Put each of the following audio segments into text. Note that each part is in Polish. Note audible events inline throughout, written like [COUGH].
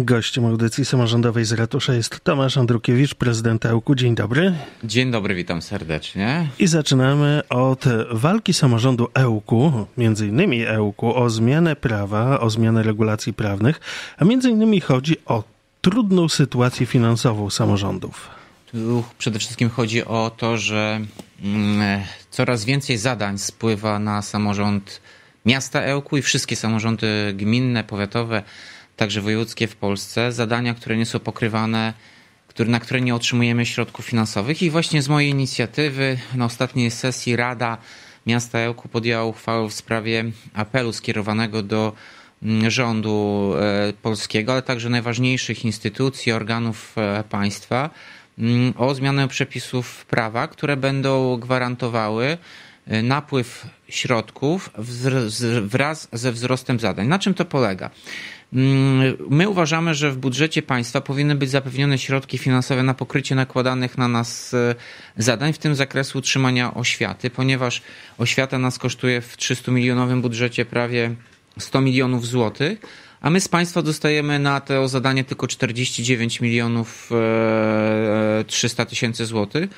Gościem audycji samorządowej z ratusza jest Tomasz Andrukiewicz, prezydent EłKu. Dzień dobry. Dzień dobry, witam serdecznie. I zaczynamy od walki samorządu EłKu, między innymi EłKu, o zmianę prawa, o zmianę regulacji prawnych, a między innymi chodzi o trudną sytuację finansową samorządów. Tu przede wszystkim chodzi o to, że mm, coraz więcej zadań spływa na samorząd miasta Ełku i wszystkie samorządy gminne, powiatowe, także wojewódzkie w Polsce, zadania, które nie są pokrywane, na które nie otrzymujemy środków finansowych. I właśnie z mojej inicjatywy na ostatniej sesji Rada Miasta Ełku podjęła uchwałę w sprawie apelu skierowanego do mm, rządu e, polskiego, ale także najważniejszych instytucji, organów e, państwa mm, o zmianę przepisów prawa, które będą gwarantowały e, napływ środków wraz ze wzrostem zadań. Na czym to polega? Mm, my uważamy, że w budżecie państwa powinny być zapewnione środki finansowe na pokrycie nakładanych na nas e, zadań, w tym zakresu utrzymania oświaty, ponieważ oświata nas kosztuje w 300-milionowym budżecie prawie 100 milionów złotych, a my z państwa dostajemy na to zadanie tylko 49 milionów 300 e, e, tysięcy złotych.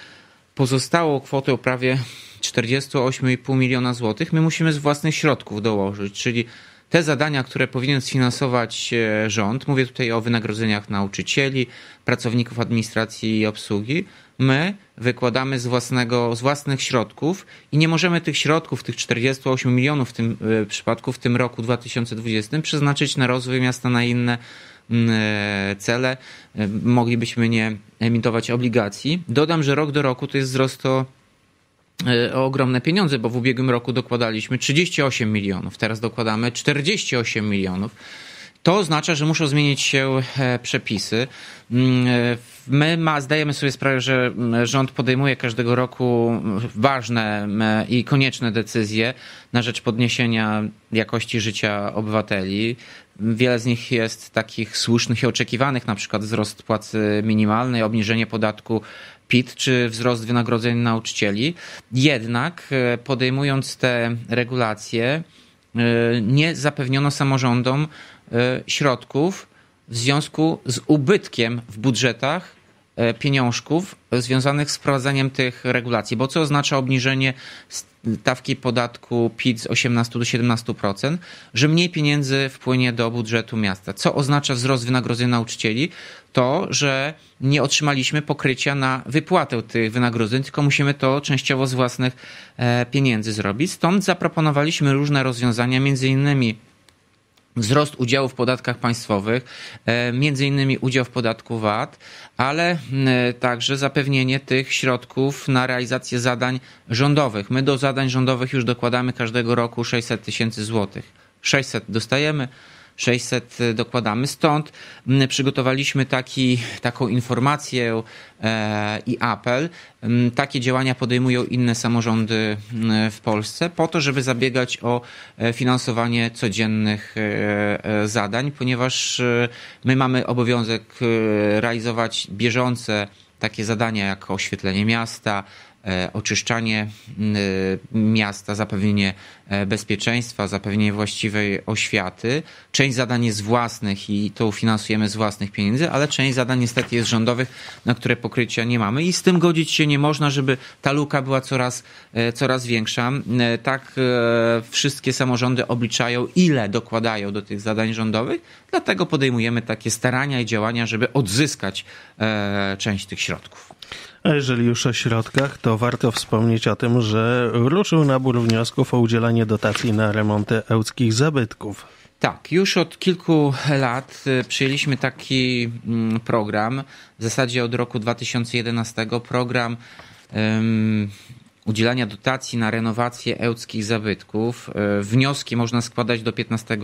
Pozostałą kwotę prawie 48,5 miliona złotych my musimy z własnych środków dołożyć, czyli te zadania, które powinien sfinansować e, rząd, mówię tutaj o wynagrodzeniach nauczycieli, pracowników administracji i obsługi, my wykładamy z, własnego, z własnych środków i nie możemy tych środków, tych 48 milionów w tym e, przypadku, w tym roku 2020, przeznaczyć na rozwój miasta, na inne mm, e, cele. Moglibyśmy nie emitować obligacji. Dodam, że rok do roku to jest wzrost o E, o ogromne pieniądze, bo w ubiegłym roku dokładaliśmy 38 milionów, teraz dokładamy 48 milionów to oznacza, że muszą zmienić się e, przepisy. Mm, e, my ma, zdajemy sobie sprawę, że mm, rząd podejmuje każdego roku mm, ważne i konieczne decyzje na rzecz podniesienia jakości życia obywateli. Wiele z nich jest takich słusznych i oczekiwanych, na przykład wzrost płacy minimalnej, obniżenie podatku PIT czy wzrost wynagrodzeń nauczycieli. Jednak e, podejmując te regulacje, nie zapewniono samorządom E, środków w związku z ubytkiem w budżetach e, pieniążków związanych z wprowadzeniem tych regulacji. Bo co oznacza obniżenie stawki podatku PIT z 18 do 17%? Że mniej pieniędzy wpłynie do budżetu miasta. Co oznacza wzrost wynagrodzeń nauczycieli? To, że nie otrzymaliśmy pokrycia na wypłatę tych wynagrodzeń, tylko musimy to częściowo z własnych e, pieniędzy zrobić. Stąd zaproponowaliśmy różne rozwiązania, między innymi wzrost udziału w podatkach państwowych, e, między innymi udział w podatku VAT, ale e, także zapewnienie tych środków na realizację zadań rządowych. My do zadań rządowych już dokładamy każdego roku 600 tysięcy złotych. 600 dostajemy, 600 e, dokładamy. Stąd przygotowaliśmy taki, taką informację e, i apel. Takie działania podejmują inne samorządy w Polsce po to, żeby zabiegać o e, finansowanie codziennych zadań, ponieważ my mamy obowiązek realizować bieżące takie zadania jak oświetlenie miasta, oczyszczanie miasta, zapewnienie E, bezpieczeństwa, zapewnienie właściwej oświaty. Część zadań jest własnych i to finansujemy z własnych pieniędzy, ale część zadań niestety jest rządowych, na które pokrycia nie mamy i z tym godzić się nie można, żeby ta luka była coraz, e, coraz większa. E, tak wszystkie samorządy obliczają, ile dokładają do tych zadań rządowych, dlatego podejmujemy takie starania i działania, żeby odzyskać część tych środków. A jeżeli już o środkach, to warto wspomnieć o tym, że ruszył nabór wniosków o udzielanie dotacji na remonty ełckich zabytków. Tak, już od kilku lat y, przyjęliśmy taki mm, program, w zasadzie od roku 2011, program um, udzielania dotacji na renowację ełckich zabytków. Y, wnioski można składać do 15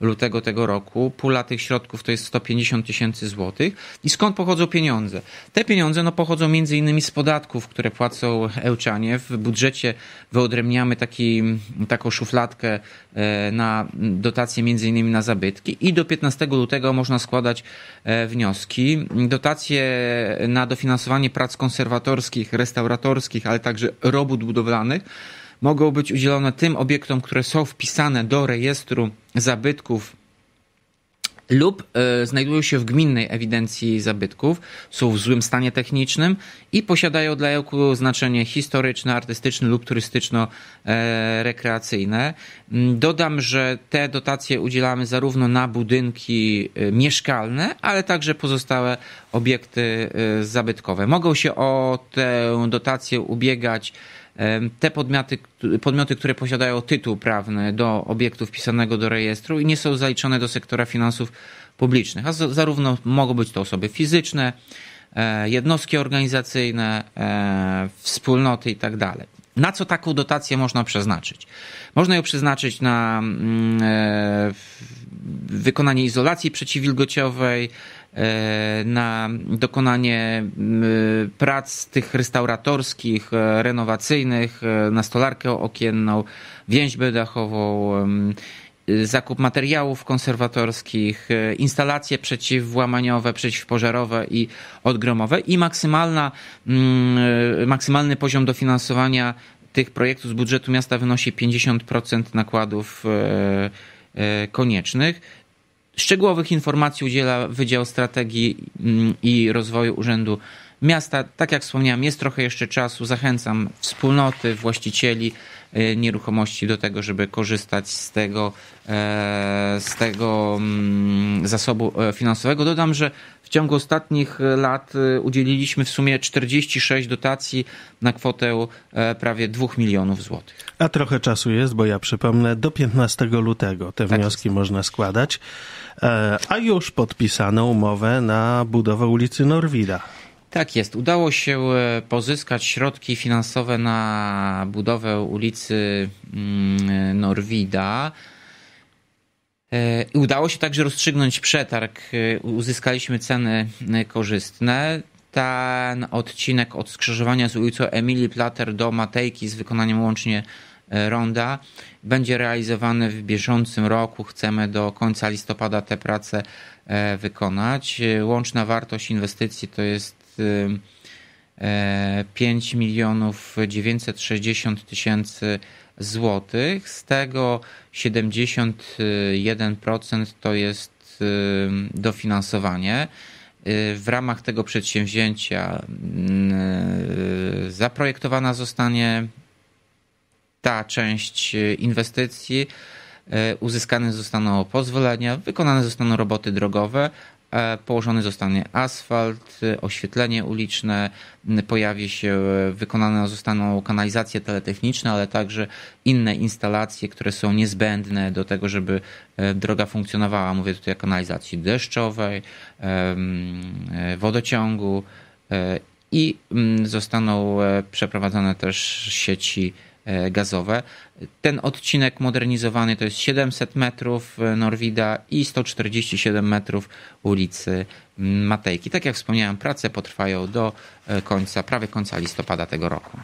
lutego tego roku. Pula tych środków to jest 150 tysięcy złotych. I skąd pochodzą pieniądze? Te pieniądze no, pochodzą między innymi z podatków, które płacą Ełczanie. W budżecie wyodrębniamy taki, taką szufladkę e, na dotacje między innymi na zabytki i do 15 lutego można składać e, wnioski. Dotacje na dofinansowanie prac konserwatorskich, restauratorskich, ale także robót budowlanych mogą być udzielone tym obiektom, które są wpisane do rejestru zabytków lub y, znajdują się w gminnej ewidencji zabytków, są w złym stanie technicznym i posiadają dla Ełku znaczenie historyczne, artystyczne lub turystyczno-rekreacyjne. E, mm, dodam, że te dotacje udzielamy zarówno na budynki e, mieszkalne, ale także pozostałe obiekty zabytkowe. Mogą się o tę dotację ubiegać te podmioty, podmioty, które posiadają tytuł prawny do obiektu wpisanego do rejestru i nie są zaliczone do sektora finansów publicznych, a zarówno mogą być to osoby fizyczne, e, jednostki organizacyjne, e, wspólnoty itd. Tak na co taką dotację można przeznaczyć? Można ją przeznaczyć na mm, e, wykonanie izolacji przeciwwilgociowej, E, na dokonanie prac tych restauratorskich, e, renowacyjnych, e, na stolarkę okienną, więźbę dachową, zakup materiałów konserwatorskich, instalacje przeciwwłamaniowe, przeciwpożarowe i odgromowe i maksymalna, maksymalny poziom dofinansowania tych projektów z budżetu miasta wynosi 50% nakładów koniecznych. Szczegółowych informacji udziela Wydział Strategii mm, i Rozwoju Urzędu Miasta. Tak jak wspomniałem, jest trochę jeszcze czasu. Zachęcam wspólnoty, właścicieli y, nieruchomości do tego, żeby korzystać z tego, e, z tego mm, zasobu e, finansowego. Dodam, że ciągu ostatnich e, lat e, udzieliliśmy w sumie 46 dotacji na kwotę e, prawie 2 milionów złotych. A trochę czasu jest, bo ja przypomnę, do 15 lutego te tak wnioski jest. można składać, a już podpisano umowę na budowę ulicy Norwida. Tak jest. Udało się pozyskać środki finansowe na budowę ulicy mm, Norwida. E, udało się także rozstrzygnąć przetarg. E, uzyskaliśmy ceny e, korzystne. Ten odcinek od skrzyżowania z ulicą Emilii Plater do Matejki z wykonaniem łącznie ronda będzie realizowany w bieżącym roku. Chcemy do końca listopada te prace wykonać. Łączna wartość inwestycji to jest 5 milionów 960 tysięcy złotych, z tego 71% to jest dofinansowanie. Y, w ramach tego przedsięwzięcia y, zaprojektowana zostanie ta część inwestycji, y, uzyskane zostaną pozwolenia, wykonane zostaną roboty drogowe, E, położony zostanie asfalt, oświetlenie uliczne, pojawi się, e, wykonane zostaną kanalizacje teletechniczne, ale także inne instalacje, które są niezbędne do tego, żeby e, droga funkcjonowała. Mówię tutaj o kanalizacji deszczowej, wodociągu i zostaną przeprowadzone też sieci E, gazowe. Ten odcinek modernizowany to jest 700 metrów e, Norwida i 147 metrów ulicy Matejki. Tak jak wspomniałem, prace potrwają do e, końca, prawie końca listopada tego roku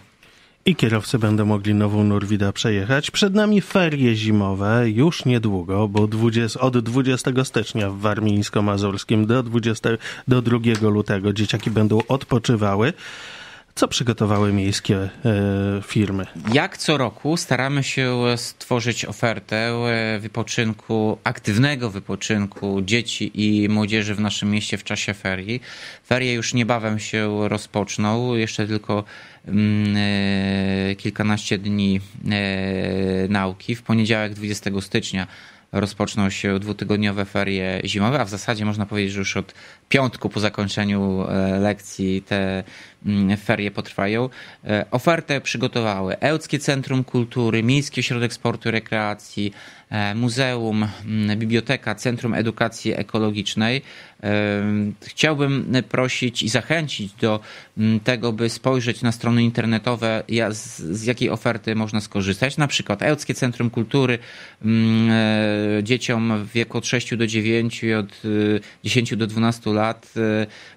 i kierowcy będą mogli nową Norwida przejechać. Przed nami ferie zimowe już niedługo, bo 20, od 20 stycznia w Warmińsko-Mazurskim do, 20, do 2 lutego dzieciaki będą odpoczywały. Co przygotowały miejskie e, firmy? Jak co roku staramy się stworzyć ofertę e, wypoczynku, aktywnego wypoczynku dzieci i młodzieży w naszym mieście w czasie ferii. Ferie już niebawem się rozpoczną, jeszcze tylko mm, e, kilkanaście dni nauki. W poniedziałek 20 stycznia rozpoczną się dwutygodniowe ferie zimowe, a w zasadzie można powiedzieć, że już od piątku po zakończeniu lekcji te Mm, ferie potrwają. E, ofertę przygotowały Ełckie Centrum Kultury, Miejski Ośrodek Sportu i Rekreacji, e, Muzeum, mm, Biblioteka, Centrum Edukacji Ekologicznej. E, chciałbym prosić i zachęcić do mm, tego, by spojrzeć na strony internetowe, z, jakiej oferty można skorzystać. Na przykład Ełckie Centrum Kultury dzieciom w wieku od 6 do 9 i od 10 y, do 12 lat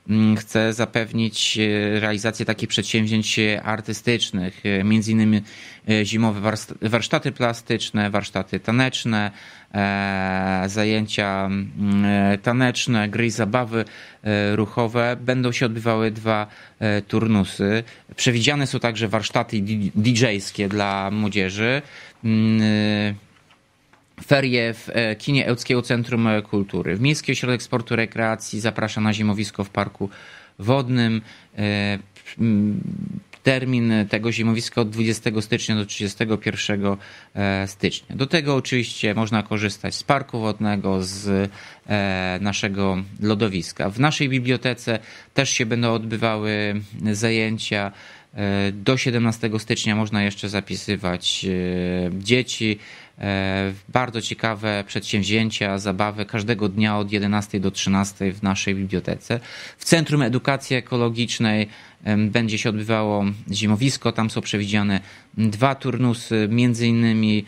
y, chce zapewnić realizację realizację takich przedsięwzięć e, artystycznych, e, między innymi e, zimowe warsztaty plastyczne, warsztaty taneczne, zajęcia taneczne, gry i zabawy ruchowe. Będą się odbywały dwa turnusy. Przewidziane są także warsztaty DJ-skie dla młodzieży mm, ferie w kinie Ełckiego Centrum Kultury. W Miejski Ośrodek Sportu Rekreacji zaprasza na zimowisko w Parku wodnym. E, termin tego zimowiska od 20 stycznia do 31 e, stycznia. Do tego oczywiście można korzystać z parku wodnego, z e, naszego lodowiska. W naszej bibliotece też się będą odbywały zajęcia E, do 17 stycznia można jeszcze zapisywać e, dzieci. E, bardzo ciekawe przedsięwzięcia, zabawy każdego dnia od 11 do 13 w naszej bibliotece. W Centrum Edukacji Ekologicznej będzie się odbywało zimowisko. Tam są przewidziane dwa turnusy, między innymi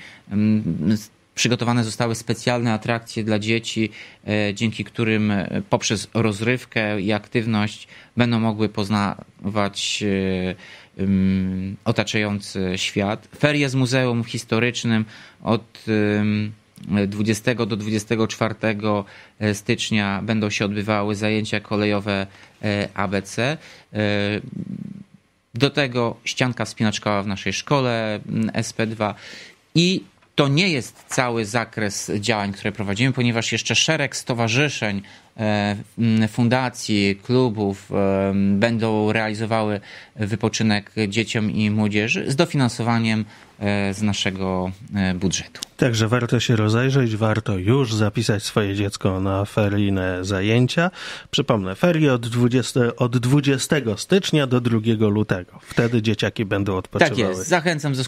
Przygotowane zostały specjalne atrakcje dla dzieci, e, dzięki którym e, poprzez rozrywkę i aktywność będą mogły poznawać e, otaczający świat. Ferie z Muzeum Historycznym od 20 do 24 stycznia będą się odbywały zajęcia kolejowe ABC. Do tego ścianka wspinaczkowa w naszej szkole SP2 i to nie jest cały zakres działań, które prowadzimy, ponieważ jeszcze szereg stowarzyszeń, e, fundacji, klubów e, będą realizowały wypoczynek dzieciom i młodzieży z dofinansowaniem E, z naszego e, budżetu. Także warto się rozejrzeć, warto już zapisać swoje dziecko na feryjne zajęcia. Przypomnę, ferie od 20, od 20 stycznia do 2 lutego. Wtedy dzieciaki będą tak odpoczywały. Tak jest. Zachęcam do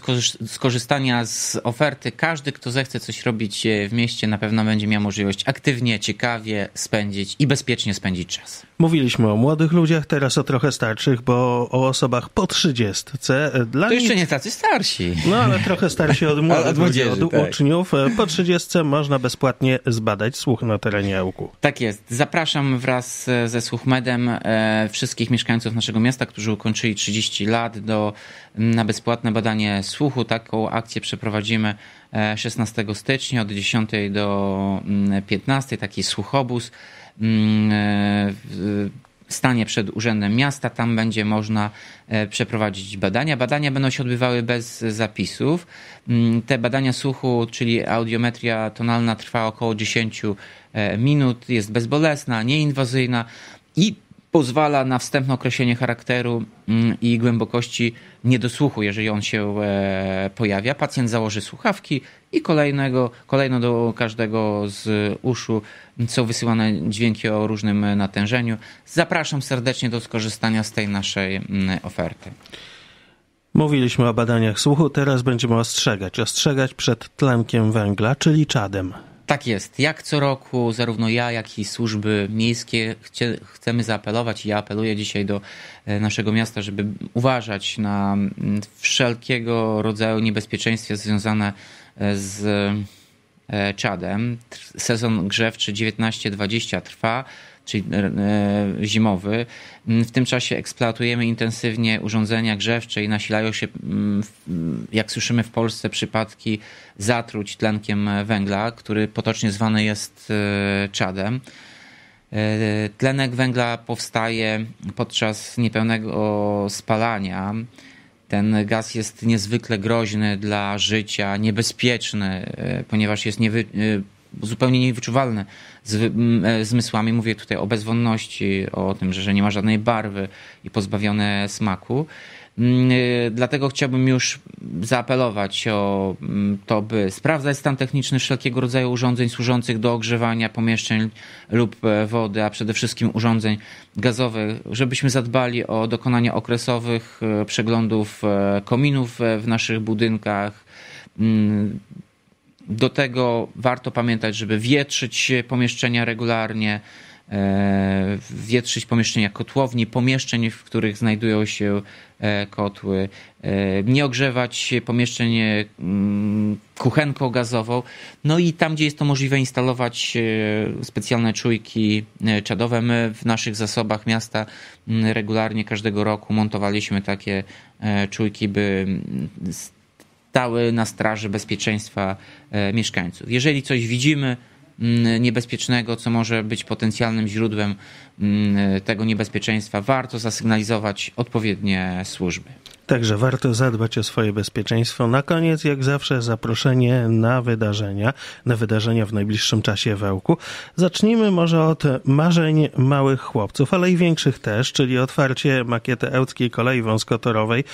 skorzystania z oferty. Każdy, kto zechce coś robić e, w mieście, na pewno będzie miał możliwość aktywnie, ciekawie spędzić i bezpiecznie spędzić czas. Mówiliśmy o młodych ludziach, teraz o trochę starszych, bo o osobach po trzydziestce. E, dla to jeszcze nie tacy starsi. No, ale trochę starsi od [LAUGHS] młodych od młodzieży, ludzi, od tak. uczniów. E, po trzydziestce można bezpłatnie zbadać słuch na terenie Ełku. Tak jest. Zapraszam wraz e, ze Słuchmedem wszystkich mieszkańców naszego miasta, którzy ukończyli 30 lat do, na bezpłatne badanie słuchu. Taką akcję przeprowadzimy 16 stycznia od 10 do 15, taki słuchobus Mm, e, e, stanie przed Urzędem Miasta. Tam będzie można e, przeprowadzić badania. Badania będą się odbywały bez zapisów. Mm, te badania słuchu, czyli audiometria tonalna, trwa około 10 minut, jest bezbolesna, nieinwazyjna. I pozwala na wstępne określenie charakteru mm, i głębokości niedosłuchu, jeżeli on się e, pojawia. Pacjent założy słuchawki i kolejnego, kolejno do każdego z uszu są wysyłane dźwięki o różnym natężeniu. Zapraszam serdecznie do skorzystania z tej naszej mm, oferty. Mówiliśmy o badaniach słuchu, teraz będziemy ostrzegać. Ostrzegać przed tlenkiem węgla, czyli czadem. Tak jest. Jak co roku, zarówno ja, jak i służby miejskie chcie, chcemy zaapelować i ja apeluję dzisiaj do e, naszego miasta, żeby uważać na mm, wszelkiego rodzaju niebezpieczeństwa związane e, z e, Czadem. Sezon grzewczy 19-20 trwa czyli e, zimowy. Mm, w tym czasie eksploatujemy intensywnie urządzenia grzewcze i nasilają się, mm, mm, jak słyszymy w Polsce, przypadki zatruć tlenkiem węgla, który potocznie zwany jest e, czadem. E, tlenek węgla powstaje podczas niepełnego spalania. Ten gaz jest niezwykle groźny dla życia, niebezpieczny, ponieważ jest niewy- zupełnie niewyczuwalne z, e, zmysłami. Mówię tutaj o bezwonności, o tym, że, że nie ma żadnej barwy i pozbawione smaku. Mm, e, dlatego chciałbym już zaapelować o mm, to, by sprawdzać stan techniczny wszelkiego rodzaju urządzeń służących do ogrzewania pomieszczeń lub e, wody, a przede wszystkim urządzeń gazowych, żebyśmy zadbali o dokonanie okresowych przeglądów kominów w naszych budynkach mm, do tego warto pamiętać, żeby wietrzyć pomieszczenia regularnie, e, wietrzyć pomieszczenia kotłowni, pomieszczeń, w których znajdują się e, kotły, e, nie ogrzewać pomieszczeń mm, kuchenką gazową, no i tam, gdzie jest to możliwe, instalować specjalne czujki czadowe. My w naszych zasobach miasta mm, regularnie każdego roku montowaliśmy takie czujki, by mm, stały na straży bezpieczeństwa e, mieszkańców. Jeżeli coś widzimy, mm, niebezpiecznego, co może być potencjalnym źródłem mm, tego niebezpieczeństwa, warto zasygnalizować odpowiednie służby. Także warto zadbać o swoje bezpieczeństwo. Na koniec, jak zawsze, zaproszenie na wydarzenia, na wydarzenia w najbliższym czasie w Ełku. Zacznijmy może od marzeń małych chłopców, ale i większych też, czyli otwarcie makiety Ełckiej Kolei Wąskotorowej.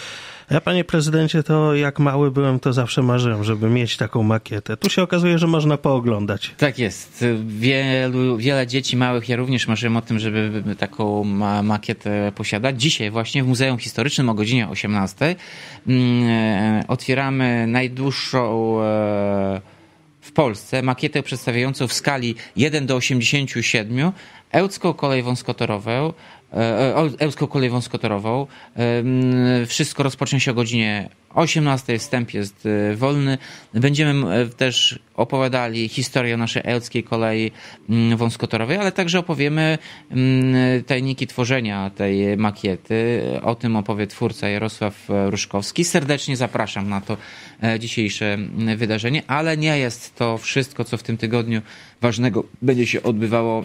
Ja, panie prezydencie, to jak mały byłem, to zawsze marzyłem, żeby mieć taką makietę. Tu się okazuje, że można pooglądać. Tak jest. Wielu, wiele dzieci małych, ja również marzyłem o tym, żeby taką makietę posiadać. Dzisiaj właśnie w Muzeum Historycznym o godzinie 18 14. Mm, e, otwieramy najdłuższą e, w Polsce makietę przedstawiającą w skali 1 do 87 Ełcką kolej wąskotorową, Ełską e, koleją Wąskotorową. Wszystko rozpocznie się o godzinie 18. Wstęp jest e, wolny. Będziemy e, też opowiadali historię naszej ełckiej kolei wąskotorowej, ale także opowiemy tajniki tworzenia tej makiety. O tym opowie twórca Jarosław Ruszkowski. Serdecznie zapraszam na to dzisiejsze wydarzenie, ale nie jest to wszystko, co w tym tygodniu ważnego będzie się odbywało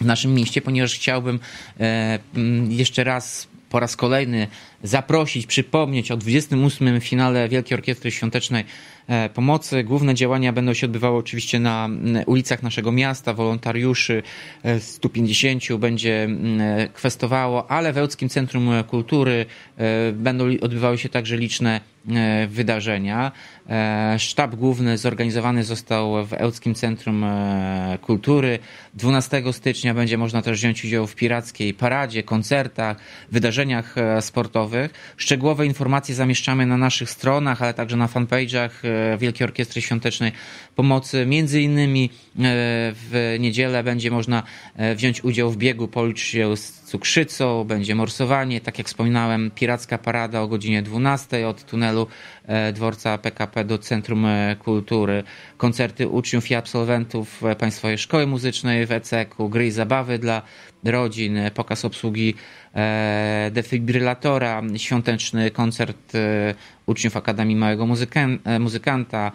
w naszym mieście, ponieważ chciałbym e, mm, jeszcze raz po raz kolejny zaprosić, przypomnieć o 28. finale Wielkiej Orkiestry Świątecznej e, Pomocy. Główne działania będą się odbywały oczywiście na mm, ulicach naszego miasta. Wolontariuszy 150 e, będzie mm, kwestowało, ale w Ełckim Centrum Kultury będą odbywały się także liczne E, wydarzenia. E, sztab główny zorganizowany został w Ełckim Centrum e, Kultury. 12 stycznia będzie można też wziąć udział w pirackiej paradzie, koncertach, wydarzeniach sportowych. Szczegółowe informacje zamieszczamy na naszych stronach, ale także na fanpage'ach Wielkiej Orkiestry Świątecznej Pomocy. Między innymi w niedzielę będzie można wziąć udział w biegu Policz z cukrzycą, będzie morsowanie, tak jak wspominałem, piracka parada o godzinie 12 od tunelu tunelu e, dworca PKP do Centrum e, Kultury, koncerty uczniów i absolwentów e, Państwowej Szkoły Muzycznej w ECEK-u, gry i zabawy dla rodzin, pokaz obsługi E, defibrylatora, świąteczny koncert e, uczniów Akademii Małego e, Muzykanta,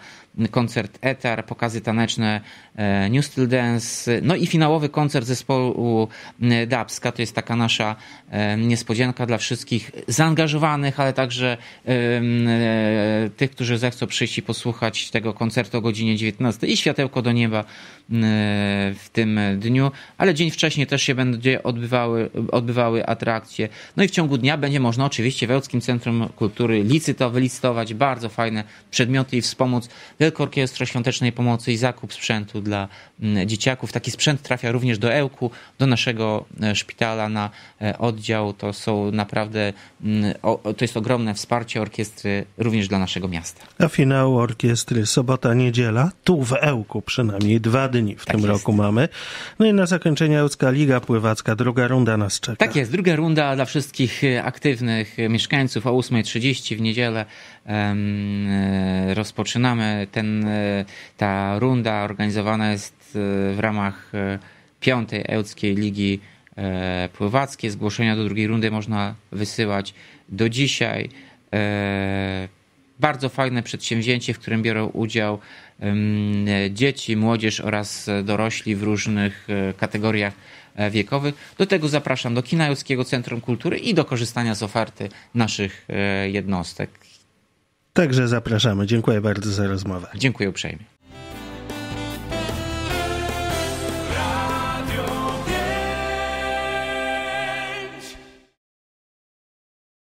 koncert ETAR, pokazy taneczne New style Dance, no i finałowy koncert zespołu Dabska. To jest taka nasza niespodzianka dla wszystkich zaangażowanych, ale także tych, którzy zechcą przyjść i posłuchać tego koncertu o godzinie 19 i światełko do nieba w tym dniu, ale dzień wcześniej też się będzie odbywały, odbywały atrakcje atrakcje. No i w ciągu dnia będzie można oczywiście w Wojewódzkim Centrum Kultury licyto, wylicytować bardzo fajne przedmioty i wspomóc Wielką Orkiestrę Świątecznej Pomocy i zakup sprzętu dla mm, dzieciaków. Taki sprzęt trafia również do Ełku, do naszego e, szpitala na e, oddział. To są naprawdę, mm, to jest ogromne wsparcie orkiestry również dla naszego miasta. A finał orkiestry sobota, niedziela, tu w Ełku przynajmniej dwa dni w tak tym jest. roku mamy. No i na zakończenie Ełcka Liga Pływacka, druga runda nas czeka. Tak jest, druga runda runda dla wszystkich e, aktywnych e, mieszkańców o 8.30 w niedzielę. E, rozpoczynamy. Ten, ta runda organizowana jest w ramach piątej Ełckiej Ligi Pływackiej. Zgłoszenia do drugiej rundy można wysyłać do dzisiaj. Bardzo fajne przedsięwzięcie, w którym biorą udział dzieci, młodzież oraz dorośli w różnych kategoriach E, wiekowy. Do tego zapraszam do Kinajowskiego Centrum Kultury i do korzystania z oferty naszych e, jednostek. Także zapraszamy. Dziękuję bardzo za rozmowę. Dziękuję uprzejmie.